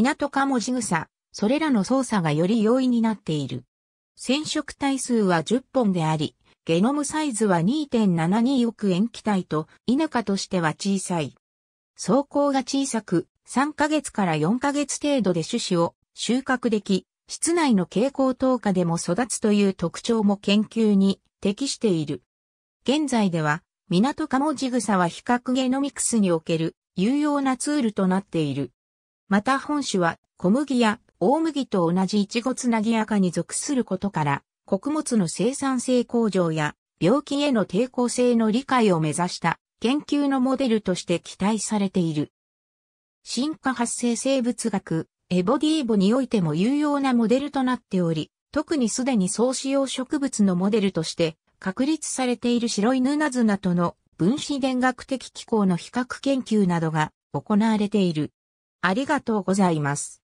港か文字草、それらの操作がより容易になっている。染色体数は10本であり、ゲノムサイズは2.72億円気体と、イヌカとしては小さい。走行が小さく、3ヶ月から4ヶ月程度で種子を収穫でき、室内の蛍光灯下でも育つという特徴も研究に適している。現在では、港カモジグサは比較ゲノミクスにおける有用なツールとなっている。また本種は小麦や大麦と同じイチゴつなぎ赤に属することから、穀物の生産性向上や病気への抵抗性の理解を目指した研究のモデルとして期待されている。進化発生生物学、エボディーボにおいても有用なモデルとなっており、特にすでに総使用植物のモデルとして確立されている白いヌナズナとの分子電学的機構の比較研究などが行われている。ありがとうございます。